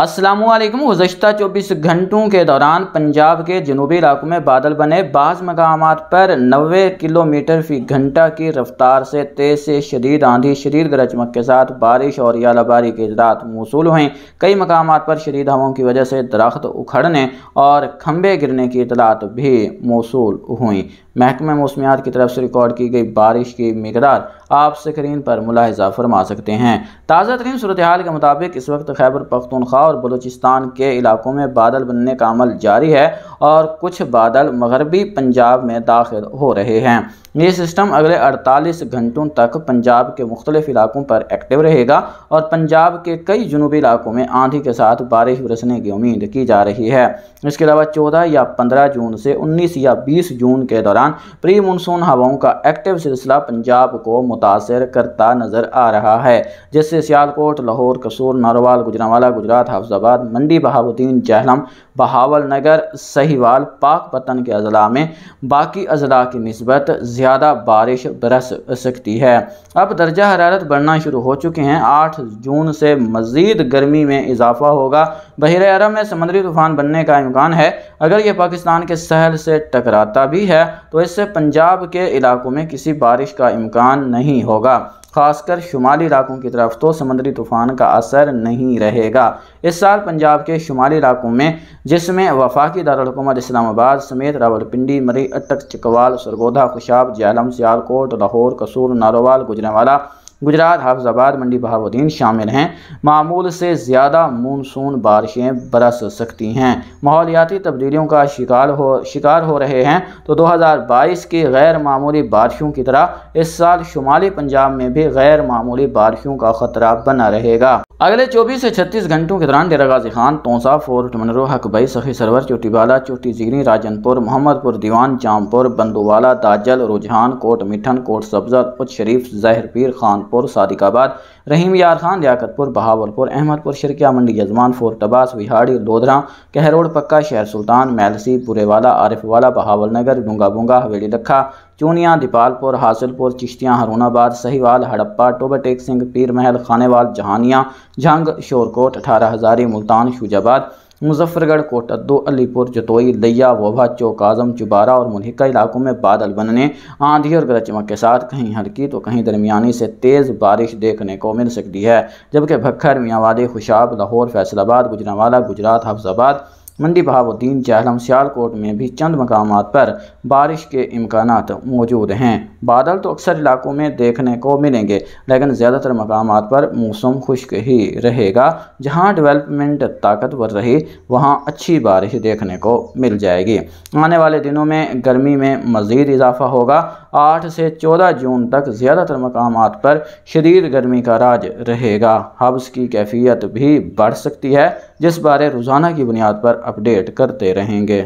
असलम गुजशत चौबीस घंटों के दौरान पंजाब के जनूबी इलाकों में बादल बने बाज़ मकाम पर नबे किलोमीटर फी घंटा की रफ्तार से तेज़ से शदीद आंधी शदीद गरज चमक के साथ बारिश और यालाबारी के इजरात मौसू हुई कई मकाम पर शदीद हवाओं की वजह से दरख्त उखड़ने और खंभे गिरने की इतलात भी मौसू हुई महकमे मौसमियात की तरफ से रिकॉर्ड की गई बारिश की मकदार आप स्क्रीन पर मुलाहजा फरमा सकते हैं ताज़ा तरीन सूरत हाल के मुताबिक इस वक्त खैबर पख्तनख्वा और बलूचिस्तान के इलाकों में बादल बनने का अमल जारी है और कुछ बादल मगरबी पंजाब में दाखिल हो रहे हैं ये सिस्टम अगले 48 घंटों तक पंजाब के मुख्तलिफ इलाकों पर एक्टिव रहेगा और पंजाब के कई जनूबी इलाकों में आंधी के साथ बारिश बरसने की उम्मीद की जा रही है इसके अलावा 14 या 15 जून से 19 या 20 जून के दौरान प्री मानसून हवाओं का एक्टिव सिलसिला पंजाब को मुतासर करता नज़र आ रहा है जिससे सियालकोट लाहौर कसूर नारोवाल गुजरावाला गुजरात हफ्जाबाद मंडी बहाबुद्दीन जहलम बहावल नगर सहीवाल पाक पतन के अजला में बाकी अजला की नस्बत ज़्यादा बारिश बरस सकती है अब दर्जा हरारत बढ़ना शुरू हो चुके हैं आठ जून से मज़ीद गर्मी में इजाफा होगा बहर अरब में समुद्री तूफ़ान बनने का इम्कान है अगर यह पाकिस्तान के सहल से टकराता भी है तो इससे पंजाब के इलाकों में किसी बारिश का इम्कान नहीं होगा खासकर शुमाली इलाकों की तरफ तो समंदरी तूफ़ान का असर नहीं रहेगा इस साल पंजाब के शुमाली इलाकों में जिसमें वफाकी दारकूमत इस्लामाबाद समेत रावलपिंडी मरी अटक चकवाल सरगोधा खुशाब जैलम सियालकोट लाहौर कसूर नारोवाल गुजरेवाला गुजरात हाफजाबाद मंडी बहावुद्दीन शामिल हैं मामूल से ज़्यादा मानसून बारिशें बरस सकती हैं माहौलियाती तब्दीलियों का शिकार हो शिकार हो रहे हैं तो 2022 की गैर मामूली बारिशों की तरह इस साल शुमाली पंजाब में भी गैर मामूली बारिशों का खतरा बना रहेगा अगले 24 से 36 घंटों के दौरान डेरा गाजी खान तोसा फोर्ट मनरो हकबई सखी सरवर चोटीवाला चोटी जीरी राजनपुर मोहम्मदपुर दीवान जामपुर बंदूवाला दाजल रुझान कोट मिठन कोट सब्जा उत शरीफ जहर पीर खान जौनपुर सादिकाबाद रहीम यार खान लियाकतपुर बहावलपुर अहमदपुर शिरकिया मंडी यजमान फोर अब्बास विहाड़ी लोधरा कहरोड पक्का शहर सुल्तान मैलसी पुरेवाला आरिफवाला बहावल नगर डूंगा बूंगा हवेली लखा चूनिया दीपालपुर हासिलपुर चिश्तियाँ हरूणाबाद सहीवाल हड़प्पा टोबटेक सिंह पीर महल खानेवाल जहानिया झंग शोरकोट अठारह हज़ारी मुल्तान शुजाबाद मुजफ्फरगढ़ कोटा दो अलीपुर जतोई लिया वोभा चौक आजम चुबारा और मुनिका इलाकों में बादल बनने आंधी और गरज चमक के साथ कहीं हल्की तो कहीं दरमियानी से तेज़ बारिश देखने को मिल सकती है जबकि भक्खर मियावादी खुशाब लाहौर फैसलाबाद गुजरावाला गुजरात हफ्जाबाद मंडी बहाबुद्दीन जहलम सियालकोट में भी चंद मकाम पर बारिश के इम्कान मौजूद हैं बादल तो अक्सर इलाकों में देखने को मिलेंगे लेकिन ज़्यादातर मकाम पर मौसम खुश्क ही रहेगा जहाँ डेवलपमेंट ताकतवर रही वहाँ अच्छी बारिश देखने को मिल जाएगी आने वाले दिनों में गर्मी में मज़ीद इजाफा होगा आठ से चौदह जून तक ज़्यादातर मकाम पर शदीद गर्मी का राज रहेगा हब्स की कैफियत भी बढ़ सकती है जिस बारे रोज़ाना की बुनियाद पर अपडेट करते रहेंगे